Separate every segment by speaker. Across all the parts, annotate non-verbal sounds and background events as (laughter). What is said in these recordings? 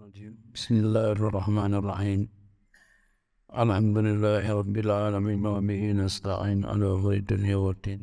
Speaker 1: الرجيم بسم الله الرحمن الرحيم الحمد لله رب العالمين وبه نستعين على أمر الدنيا والدين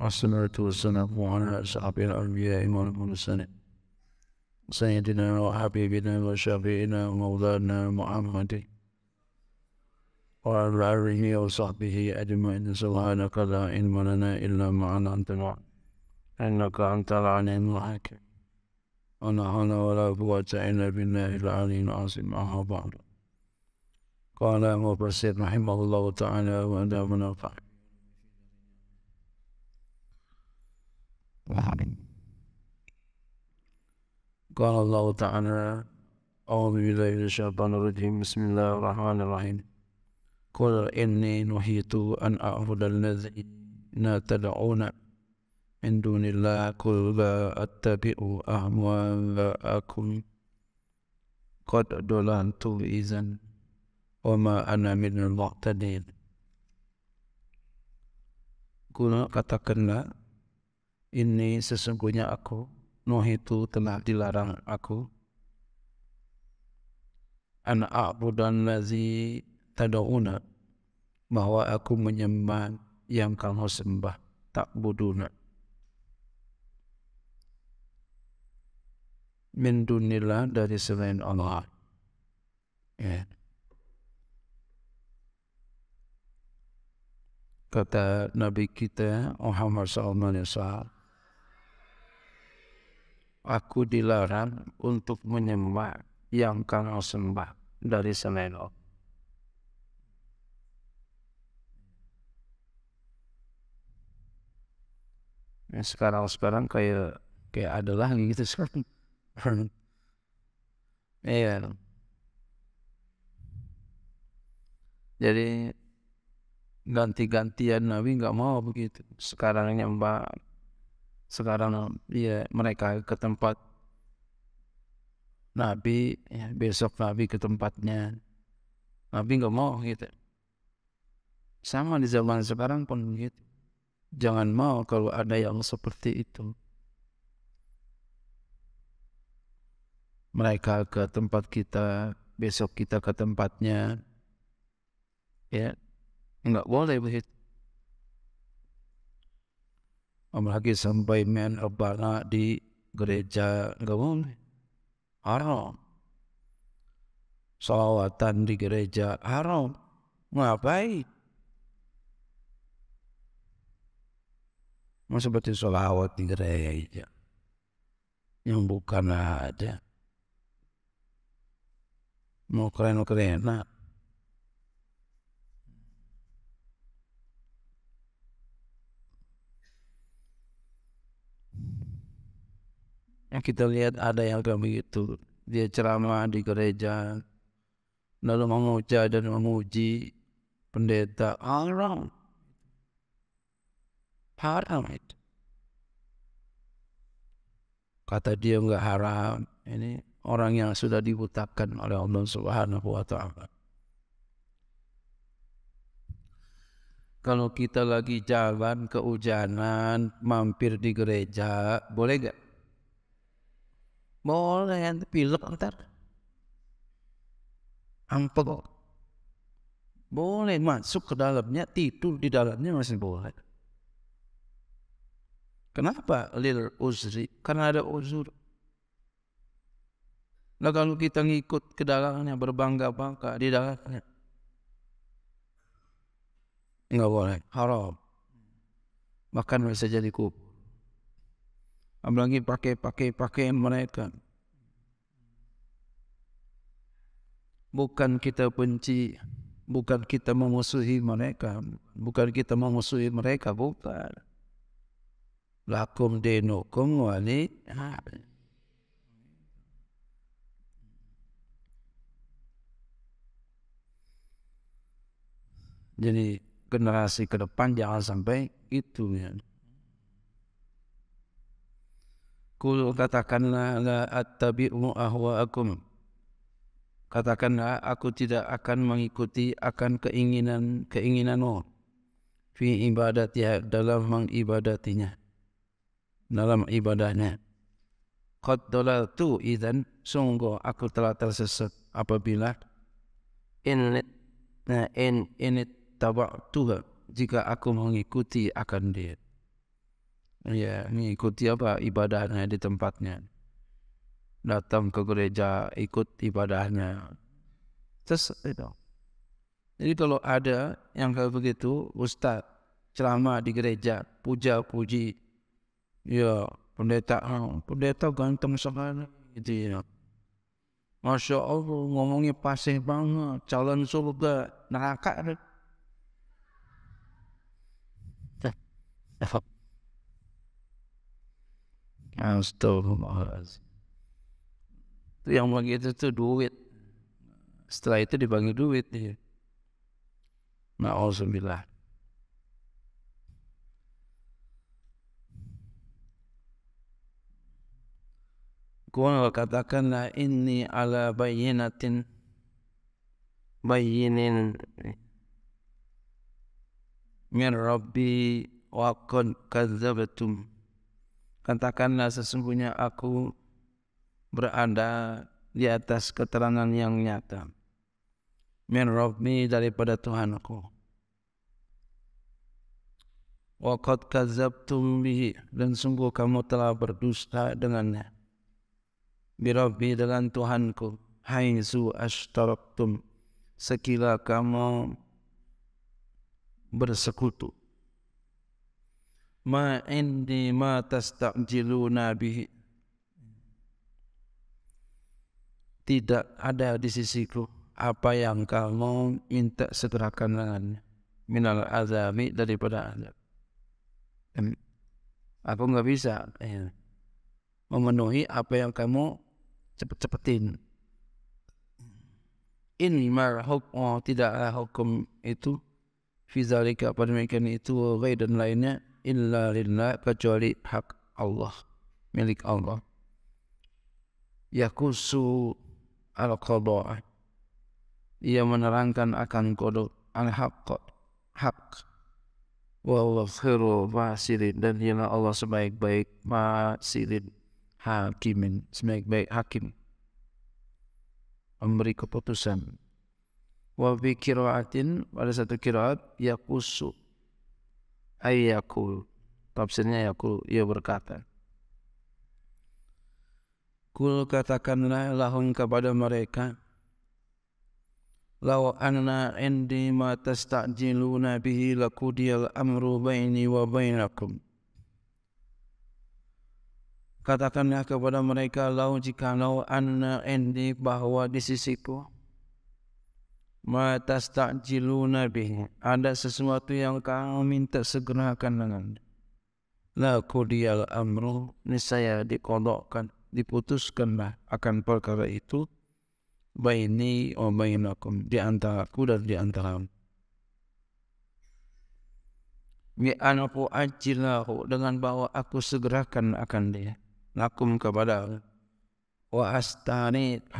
Speaker 1: والصلاة والسلام على أصحاب الأنبياء والمرسلين سيدنا وحبيبنا وشفيعنا ومولانا محمد وعلى آله وصحبه أجمعين سبحانك لا علم لنا إلا ما علمتنا إنك أنت العليم الحكيم ولا ولا قوة إلا بالله العلي العظيم مع بعض قال أبو بصير رحمه الله تعالى وأدامنا بعد قال الله تعالى أعوذ بالله من الشيطان الرجيم بسم الله الرحمن الرحيم قل إني نهيت أن أعبد الذين تدعون من دون الله قل لا أتبع أهواءكم قد ضللت إذا وما أنا من المعتدين قل كتكنا sesungguhnya aku أكو itu telah dilarang aku an a'budan lazi tad'una bahwa aku menyembah yang kamu sembah tak buduna min dunillah dari selain hmm. Allah. Ya. Kata Nabi kita Muhammad SAW, aku dilarang untuk menyembah yang kau sembah dari selain Allah. Ya, sekarang sekarang kayak kayak adalah gitu sekarang Iya. iya Jadi ganti-gantian Nabi nggak mau begitu. Sekarang nyembah, sekarang ya mereka ke tempat Nabi, ya, besok Nabi ke tempatnya. Nabi nggak mau gitu. Sama di zaman sekarang pun gitu Jangan mau kalau ada yang seperti itu. mereka ke tempat kita, besok kita ke tempatnya. Ya, enggak boleh begitu. Om lagi sampai men rebana di gereja enggak boleh. Haram. Salawatan di gereja haram. Ngapain? Masa seperti salawat di gereja. Yang bukan ada mau keren kerenan yang kita lihat ada yang kayak begitu dia ceramah di gereja lalu memuja dan memuji pendeta all around part of it kata dia enggak haram ini orang yang sudah dibutakan oleh Allah Subhanahu wa taala. Kalau kita lagi jalan ke kehujanan, mampir di gereja, boleh enggak? Boleh, nanti pilek ntar. Ampel. Boleh masuk ke dalamnya, tidur di dalamnya masih boleh. Kenapa? Lil uzri. Karena ada uzur. Nah kalau kita ngikut ke dalamnya berbangga-bangga di dalamnya. Enggak boleh, haram. Bahkan masa jadi kubur. Apalagi pakai-pakai-pakai mereka. Bukan kita benci, bukan kita memusuhi mereka, bukan kita memusuhi mereka, bukan. Lakum denukum wali. Nah. Jadi generasi ke depan jangan sampai itu ya. Kul katakanlah la attabi'u ahwa'akum. Katakanlah aku tidak akan mengikuti akan keinginan keinginanmu fi ibadatih dalam mengibadatinya dalam ibadahnya. Qad dalaltu idzan sungguh aku telah tersesat apabila in in in ittaba'tuh jika aku mengikuti akan dia. Ya, mengikuti apa ibadahnya di tempatnya. Datang ke gereja ikut ibadahnya. Terus itu. Jadi kalau ada yang kalau begitu, ustaz ceramah di gereja, puja puji. Ya, pendeta, ha, pendeta ganteng sekali gitu ya. Masya Allah, ngomongnya pasih banget, calon surga, neraka. Ada. Ah, Astagfirullahaladzim. Itu yang bagi itu, tu duit. Setelah itu dibagi duit. Ya. Na'udzubillah. Kuan katakanlah ini ala bayinatin bayinin min Rabbi wakon kazabatum katakanlah sesungguhnya aku berada di atas keterangan yang nyata min rabbi daripada Tuhanku wakot kazabtum bihi dan sungguh kamu telah berdusta dengannya birabbi dengan Tuhanku Hai zu ashtaraktum sekila kamu bersekutu ma indi ma tastajiluna bihi tidak ada di sisiku apa yang kamu minta segerakan dengannya minal azami daripada azab aku enggak bisa memenuhi apa yang kamu cepet-cepetin in mar hukum oh, tidak hukum itu fizalika pada itu gay dan lainnya illa lillah kecuali hak Allah milik Allah kusu al qada ia menerangkan akan qada al haq haq wa huwa khairu fasirin dan ialah Allah sebaik-baik fasirin hakimin sebaik-baik hakim memberi keputusan wa bi qira'atin pada satu qira'at kusu ayyakul tafsirnya yakul ia e berkata kul katakanlah lahum kepada mereka law anna indi ma tasta'jiluna bihi lakudiyal amru baini wa bainakum katakanlah kepada mereka lau jika lau anna endi bahwa di sisiku ku Matas takjilu nabi. Ada sesuatu yang kamu minta segerakan dengan. La dia amru. Ini saya dikodokkan. Diputuskanlah akan perkara itu. Baini wa bainakum. Di antara aku dan di antara aku. Bi anaku ajilahu. Dengan bawa aku segerakan akan dia. nakum kepada aku. Wa astanit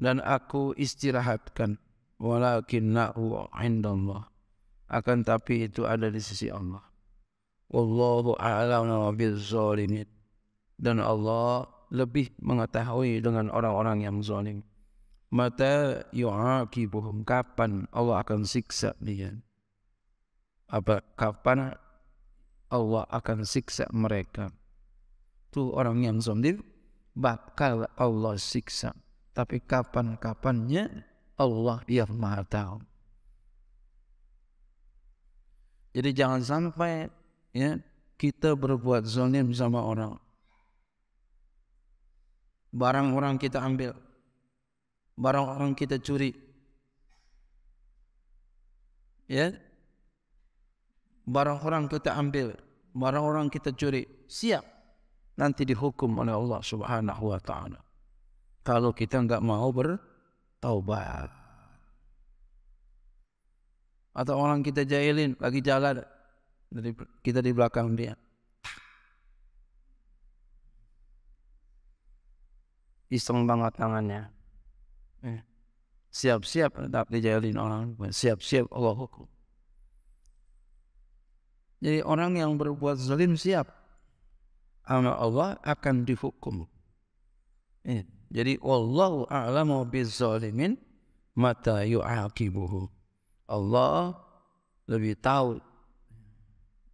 Speaker 1: dan aku istirahatkan walakin walakinnahu indallah akan tapi itu ada di sisi Allah wallahu a'lamu bil zalimin dan Allah lebih mengetahui dengan orang-orang yang zalim mata yu'aqibuhum kapan Allah akan siksa dia apa kapan Allah akan siksa mereka tu orang yang zalim bakal Allah siksa tapi kapan-kapannya Allah yang Maha Tahu. Jadi jangan sampai ya kita berbuat zalim sama orang. Barang orang kita ambil. Barang orang kita curi. Ya. Barang orang kita ambil, barang orang kita curi, siap nanti dihukum oleh Allah Subhanahu wa taala kalau kita enggak mau bertaubat. Atau orang kita jahilin lagi jalan dari kita di belakang dia. Iseng banget tangannya. Siap-siap eh. tetap dijahilin orang. Siap-siap Allah hukum. Jadi orang yang berbuat zalim siap. Amal Allah akan dihukum. Hmm. Ini. Jadi Allah a'lamu Zalimin mata yu'aqibuhu. Allah lebih tahu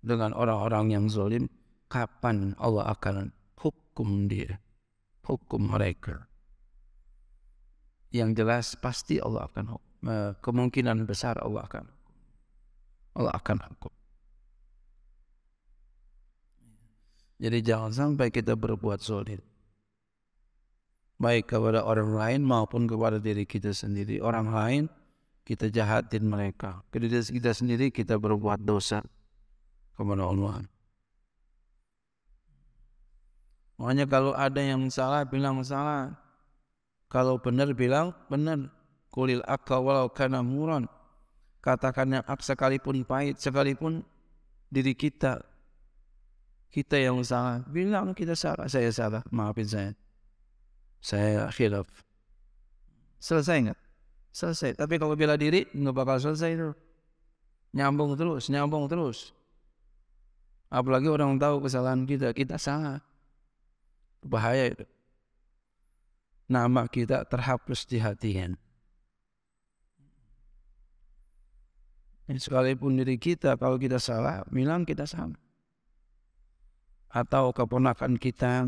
Speaker 1: dengan orang-orang yang zalim kapan Allah akan hukum dia, hukum mereka. Yang jelas pasti Allah akan hukum. Kemungkinan besar Allah akan hukum. Allah akan hukum. Jadi jangan sampai kita berbuat zalim baik kepada orang lain maupun kepada diri kita sendiri. Orang lain kita jahatin mereka. Kepada kita sendiri kita berbuat dosa kepada Allah. Makanya kalau ada yang salah bilang salah. Kalau benar bilang benar. Kulil akka walau kana muran. Katakan yang ak sekalipun pahit sekalipun diri kita. Kita yang salah. Bilang kita salah. Saya salah. Maafin saya saya khilaf selesai enggak selesai tapi kalau bila diri nggak bakal selesai itu nyambung terus nyambung terus apalagi orang tahu kesalahan kita kita salah bahaya itu nama kita terhapus di hati kan? sekalipun diri kita kalau kita salah bilang kita salah atau keponakan kita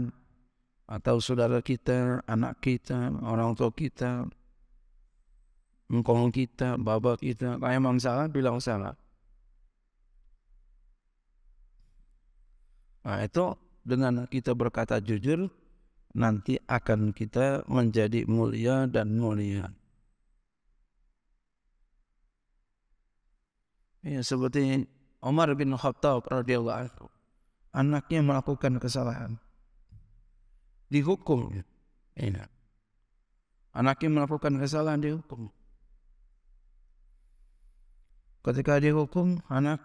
Speaker 1: atau saudara kita, anak kita, orang tua kita, engkong kita, bapa kita, kalau memang salah, bilang salah. Nah ha, itu dengan kita berkata jujur, nanti akan kita menjadi mulia dan mulia. Ya, seperti Omar bin Khattab radhiyallahu anhu anaknya melakukan kesalahan dihukum. Enak. Ya. Anak yang melakukan kesalahan dihukum. Ketika dihukum, anak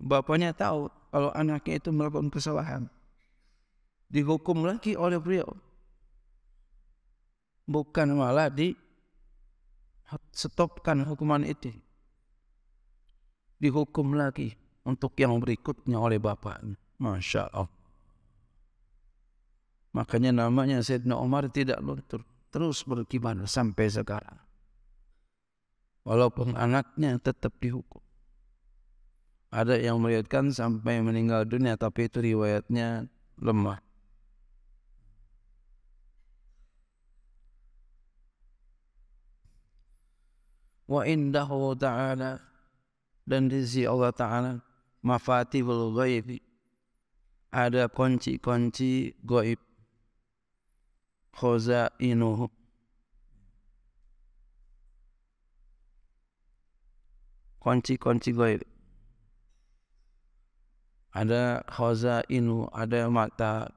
Speaker 1: bapanya tahu kalau anaknya itu melakukan kesalahan. Dihukum lagi oleh beliau. Bukan malah di stopkan hukuman itu. Dihukum lagi untuk yang berikutnya oleh bapaknya. Masya Allah. Makanya namanya Sayyidina Umar tidak luntur. Terus berkibar sampai sekarang. Walaupun anaknya tetap dihukum. Ada yang melihatkan sampai meninggal dunia tapi itu riwayatnya lemah. Wa indahu ta'ala dan di Allah Ta'ala mafatihul ghaibi ada kunci-kunci gaib cosa in un... kunci kunci ada khaza inu ada mata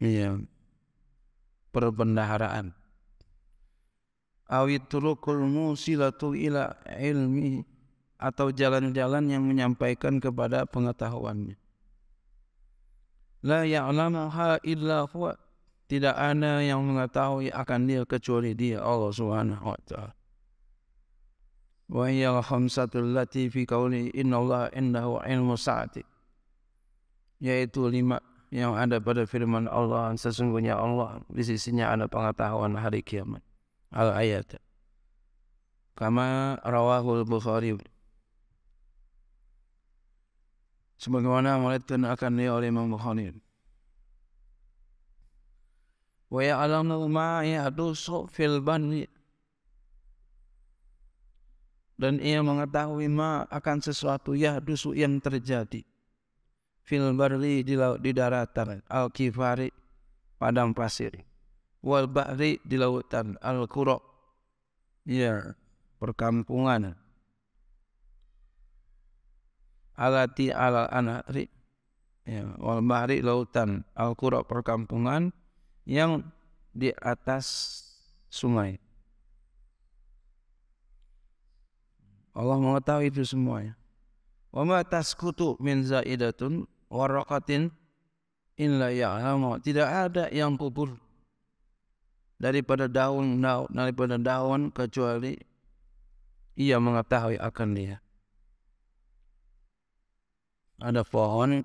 Speaker 1: ya perbendaharaan awit turukul musilatu ila ilmi atau jalan-jalan yang menyampaikan kepada pengetahuannya la ya'lamuha illa huwa tidak ada yang mengetahui akan dia kecuali dia Allah Subhanahu wa taala. Wa hiya khamsatu allati fi qawli inna Allah indahu ilmu sa'ati. Yaitu lima yang ada pada firman Allah sesungguhnya Allah di sisinya ada pengetahuan hari kiamat. Al ayat. Kama rawahul Bukhari. Sebagaimana mulaitkan akan dia oleh Imam Bukhari wa ya'lamu ma yahdusu fil bani dan ia mengetahui ma akan sesuatu yahdusu yang terjadi fil barri di laut di daratan al kifari padang pasir wal bahri di lautan al qura ya perkampungan alati al anari ya wal bahri lautan al qura perkampungan yang di atas sungai. Allah mengetahui itu semuanya. Wa ma taskutu min zaidatun warraqatin illa ya'lamu. Tidak ada yang kubur daripada daun daripada daun kecuali ia mengetahui akan dia. Ada pohon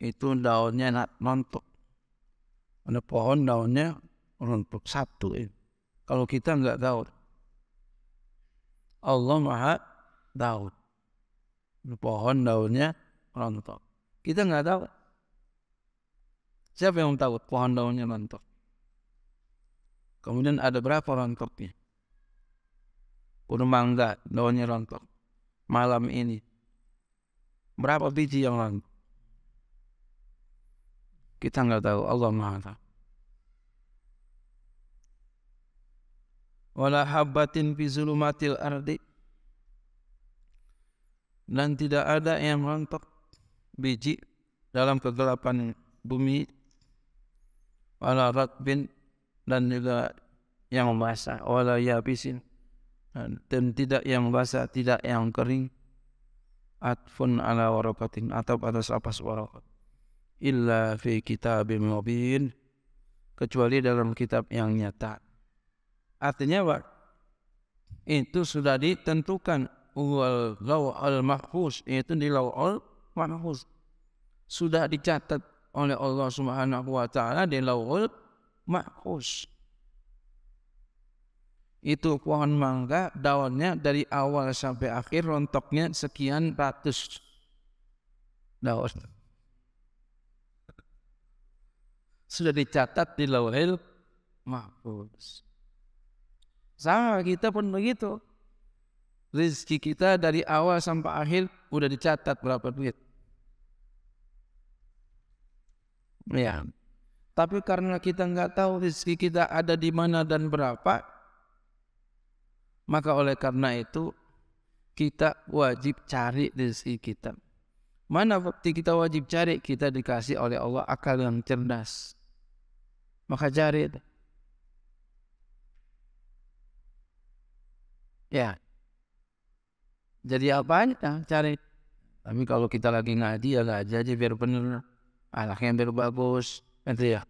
Speaker 1: itu daunnya nak nontok. Ada pohon daunnya runtuh satu ini. Kalau kita enggak tahu. Allah Maha tahu. Pohon daunnya rontok. Kita enggak tahu. Siapa yang tahu pohon daunnya rontok? Kemudian ada berapa rontoknya? Pohon mangga daunnya rontok. Malam ini berapa biji yang rontok? kita nggak tahu Allah maha tahu wala habbatin fi zulumatil ardi dan tidak ada yang rontok biji dalam kegelapan bumi wala ratbin dan juga yang basah wala yabisin dan tidak yang basah tidak yang kering atfun ala warakatin atau atas apa warakatin illa fi kitabim mubin kecuali dalam kitab yang nyata. Artinya apa? Itu sudah ditentukan wal al mahfuz itu di al mahfuz sudah dicatat oleh Allah Subhanahu wa taala di lawal mahfuz. Itu pohon mangga daunnya dari awal sampai akhir rontoknya sekian ratus daun. sudah dicatat di lauhil mahfuz. Sama kita pun begitu. Rizki kita dari awal sampai akhir udah dicatat berapa duit. Ya. Tapi karena kita nggak tahu rizki kita ada di mana dan berapa, maka oleh karena itu kita wajib cari rizki kita. Mana bukti kita wajib cari? Kita dikasih oleh Allah akal yang cerdas. Maka cari itu. Ya. Jadi apa aja cari. Tapi kalau kita lagi ngaji ya ngaji aja biar benar. Anaknya biar bagus. Itu ya.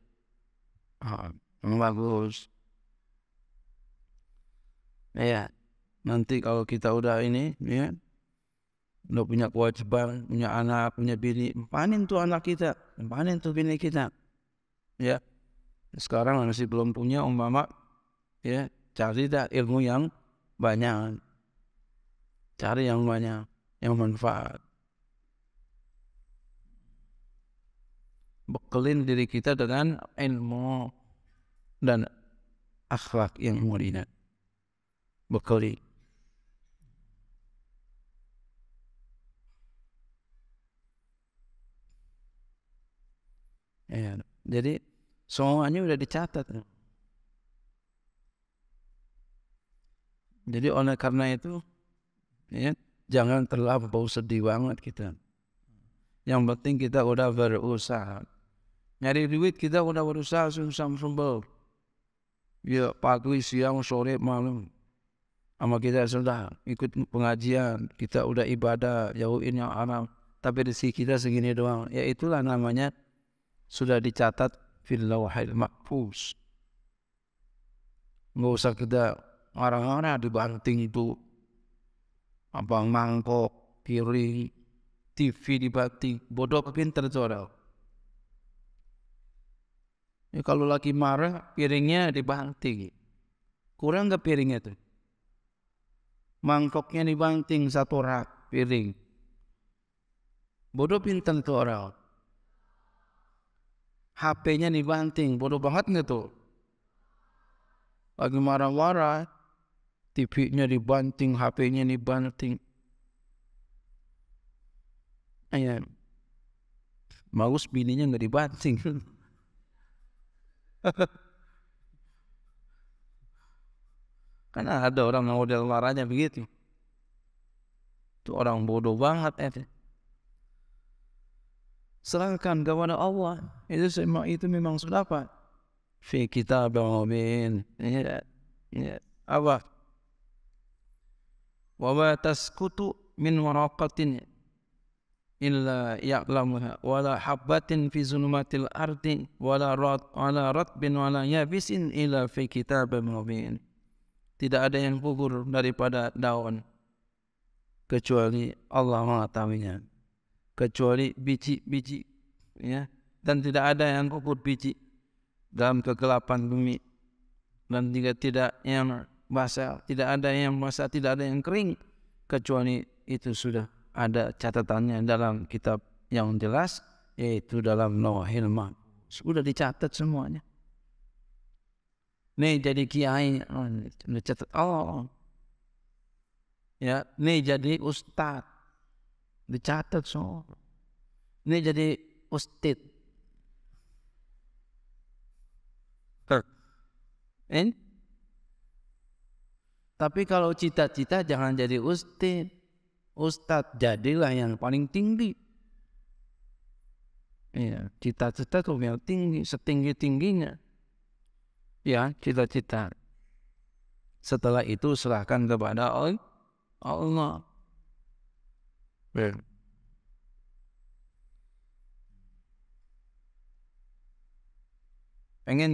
Speaker 1: Ah, bagus. Ya. Nanti kalau kita udah ini. Ya. Udah punya kewajiban. Punya anak, punya bini. Panin tuh anak kita. Panin tuh bini kita. Ya. sekarang masih belum punya umpama ya cari dah ilmu yang banyak cari yang banyak yang manfaat bekelin diri kita dengan ilmu dan akhlak yang mulia bekali ya jadi Semuanya udah dicatat. Hmm. Jadi oleh karena itu, ya, jangan terlampau sedih banget kita. Yang penting kita udah berusaha. Nyari duit kita udah berusaha sumsam-sumbel. Ya pagi, siang, sore, malam. Sama kita sudah ikut pengajian, kita udah ibadah, jauhin yang haram. Tapi rezeki kita segini doang. Ya itulah namanya sudah dicatat fil lawahil mahfuz Nggak usah kita marah-marah di banting itu Abang mangkok, kiri, TV di banting, bodoh pinter itu ya, Kalau lagi marah, piringnya dibanting Kurang ke piringnya itu Mangkoknya dibanting satu rak piring Bodoh pinter itu orang HP-nya nih banting, bodoh banget nggak tuh? Lagi marah-marah, TV-nya dibanting, HP-nya dibanting. Ayah, bagus bininya nggak dibanting. (laughs) kan ada orang model marahnya begitu. Itu orang bodoh banget, eh. serahkan kepada Allah itu semua itu memang sudah apa fi kitab Al-Mumin. ya ya apa wa taskutu min waraqatin illa ya'lamuha wala habbatin fi zulumatil ardi wala la rat ala ratbin wala la yabisin illa fi kitab Al-Mumin. tidak ada yang gugur daripada daun kecuali Allah mengetahuinya kecuali biji-biji ya dan tidak ada yang kukur biji dalam kegelapan bumi dan juga tidak yang basah tidak ada yang basah tidak ada yang kering kecuali itu sudah ada catatannya dalam kitab yang jelas yaitu dalam Noah Ilman sudah dicatat semuanya Nih jadi kiai oh, dicatat Allah oh. ya nih jadi Ustaz dicatat so ini jadi ustid ter en tapi kalau cita-cita jangan jadi ustid ustad jadilah yang paling tinggi ya cita-cita tuh yang tinggi setinggi tingginya ya cita-cita setelah itu serahkan kepada Allah pengen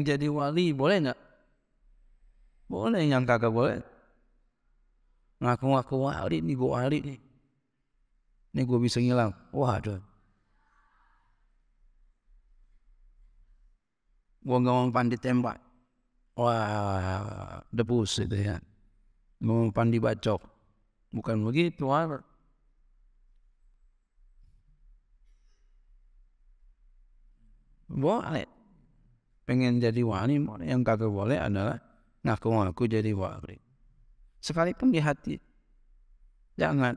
Speaker 1: jadi wali boleh nggak? Boleh yang kagak boleh. Ngaku-ngaku wali ni gue wali ni ni gue bisa ngilang. tu Gue ngomong pandi tembak. Wah, debus itu ya. Ngomong pandi bacok. Bukan begitu, Harus. boleh pengen jadi wali yang kagak boleh adalah ngaku ngaku jadi wali sekalipun di hati jangan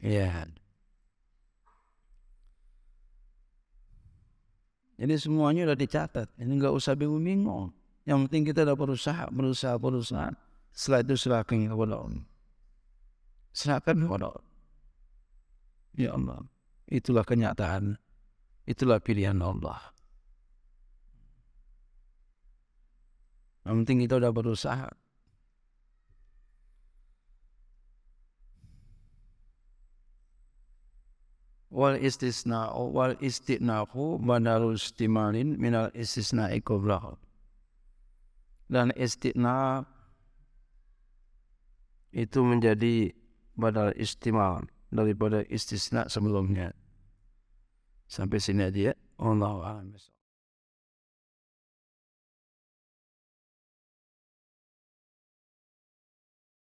Speaker 1: ya jadi semuanya sudah dicatat ini enggak usah bingung-bingung yang penting kita dah berusaha berusaha berusaha setelah itu silakan kepada Allah serahkan kepada Allah. Ya Allah, itulah kenyataan, itulah pilihan Allah. Yang penting kita sudah berusaha. Wal istisna wal istinahu manarul istimalin al istisna ikublah. Dan istisna itu menjadi Badal istimaw daripada istisna sebelumnya. Sampai sini dia. ya. Allah Alhamdulillah.